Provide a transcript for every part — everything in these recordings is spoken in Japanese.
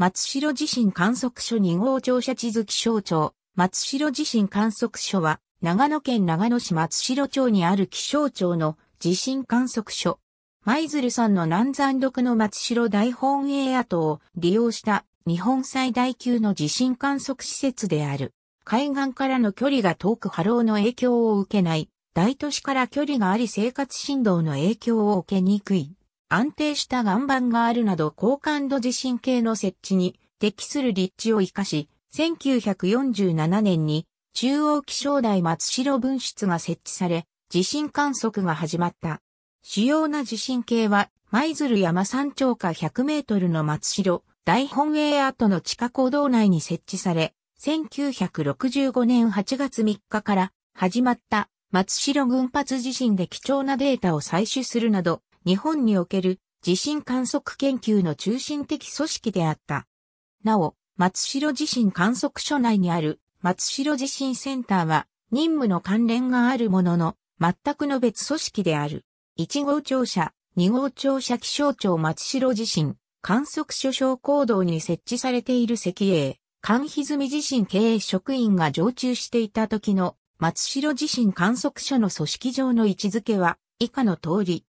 松代地震観測所2号庁舎地図気象庁、松代地震観測所は、長野県長野市松代町にある気象庁の地震観測所。舞鶴山の南山麓の松代大本営跡を利用した日本最大級の地震観測施設である。海岸からの距離が遠く波浪の影響を受けない。大都市から距離があり生活振動の影響を受けにくい。安定した岩盤があるなど高感度地震計の設置に適する立地を生かし、1947年に中央気象台松代分室が設置され、地震観測が始まった。主要な地震計は、舞鶴山山頂下100メートルの松代、大本営跡の地下坑道内に設置され、1965年8月3日から始まった松代群発地震で貴重なデータを採取するなど、日本における地震観測研究の中心的組織であった。なお、松代地震観測所内にある松代地震センターは任務の関連があるものの、全くの別組織である。1号庁舎、2号庁舎気象庁松代地震、観測所小行動に設置されている石英、関歪地震経営職員が常駐していた時の松代地震観測所の組織上の位置づけは以下の通り、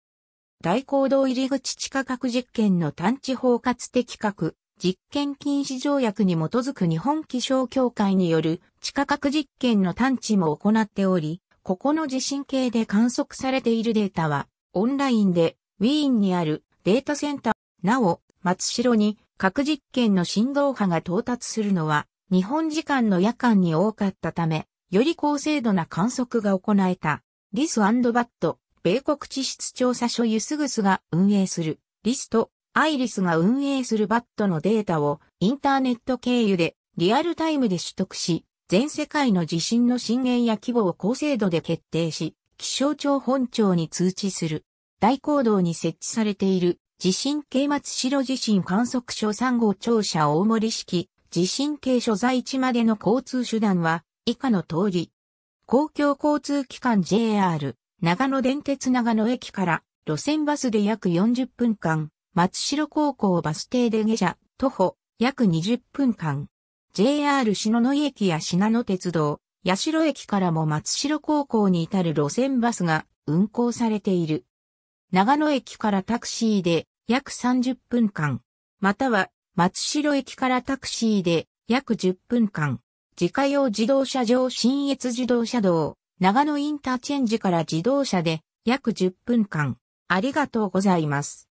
大行動入り口地下核実験の探知包括的核、実験禁止条約に基づく日本気象協会による地下核実験の探知も行っており、ここの地震計で観測されているデータは、オンラインで、ウィーンにあるデータセンター、なお、松代に核実験の振動波が到達するのは、日本時間の夜間に多かったため、より高精度な観測が行えた。リスバット、米国地質調査所ユスグスが運営する、リスト、アイリスが運営するバットのデータをインターネット経由でリアルタイムで取得し、全世界の地震の震源や規模を高精度で決定し、気象庁本庁に通知する。大講堂に設置されている地震計松白地震観測所3号庁舎大森式地震計所在地までの交通手段は以下の通り。公共交通機関 JR、長野電鉄長野駅から路線バスで約40分間、松代高校バス停で下車、徒歩約20分間。JR 篠野駅や信濃鉄道、八代駅からも松代高校に至る路線バスが運行されている。長野駅からタクシーで約30分間、または松代駅からタクシーで約10分間、自家用自動車上新越自動車道、長野インターチェンジから自動車で約10分間。ありがとうございます。